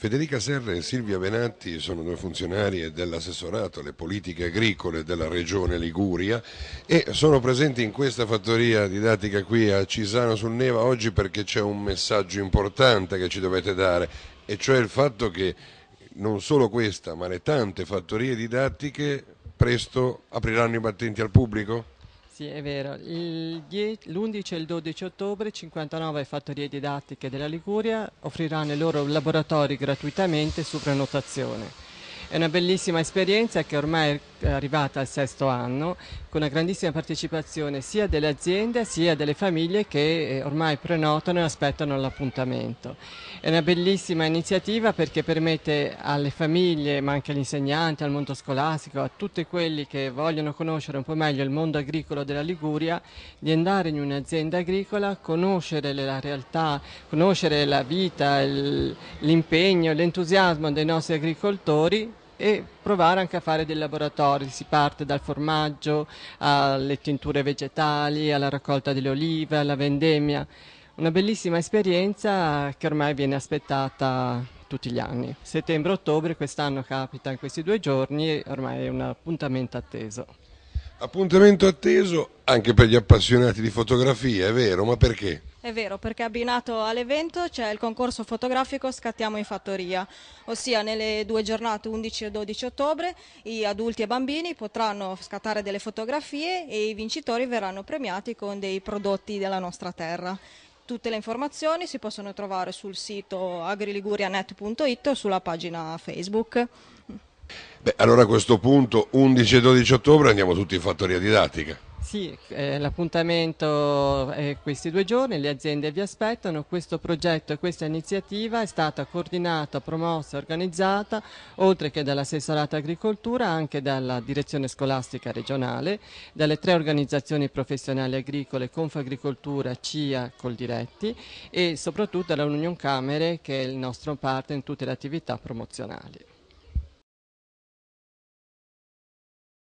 Federica Serra e Silvia Venatti sono due funzionarie dell'assessorato alle politiche agricole della regione Liguria e sono presenti in questa fattoria didattica qui a Cisano sul Neva oggi perché c'è un messaggio importante che ci dovete dare e cioè il fatto che non solo questa ma le tante fattorie didattiche presto apriranno i battenti al pubblico? Sì, è vero. L'11 e il 12 ottobre 59 fattorie didattiche della Liguria offriranno i loro laboratori gratuitamente su prenotazione. È una bellissima esperienza che ormai arrivata al sesto anno con una grandissima partecipazione sia delle aziende sia delle famiglie che eh, ormai prenotano e aspettano l'appuntamento. È una bellissima iniziativa perché permette alle famiglie, ma anche agli insegnanti, al mondo scolastico, a tutti quelli che vogliono conoscere un po' meglio il mondo agricolo della Liguria, di andare in un'azienda agricola, conoscere la realtà, conoscere la vita, l'impegno, l'entusiasmo dei nostri agricoltori e provare anche a fare dei laboratori. Si parte dal formaggio alle tinture vegetali, alla raccolta delle olive, alla vendemmia. Una bellissima esperienza che ormai viene aspettata tutti gli anni. Settembre-ottobre quest'anno capita in questi due giorni e ormai è un appuntamento atteso. Appuntamento atteso anche per gli appassionati di fotografia, è vero, ma perché? È vero, perché abbinato all'evento c'è il concorso fotografico Scattiamo in fattoria, ossia nelle due giornate 11 e 12 ottobre gli adulti e bambini potranno scattare delle fotografie e i vincitori verranno premiati con dei prodotti della nostra terra. Tutte le informazioni si possono trovare sul sito agriligurianet.it o sulla pagina Facebook. Beh, allora a questo punto 11 e 12 ottobre andiamo tutti in fattoria didattica. Sì, eh, l'appuntamento è questi due giorni, le aziende vi aspettano, questo progetto e questa iniziativa è stata coordinata, promossa e organizzata oltre che dall'assessorato agricoltura anche dalla direzione scolastica regionale, dalle tre organizzazioni professionali agricole Confagricoltura, CIA, Coldiretti e soprattutto dall'Union Camere che è il nostro partner in tutte le attività promozionali.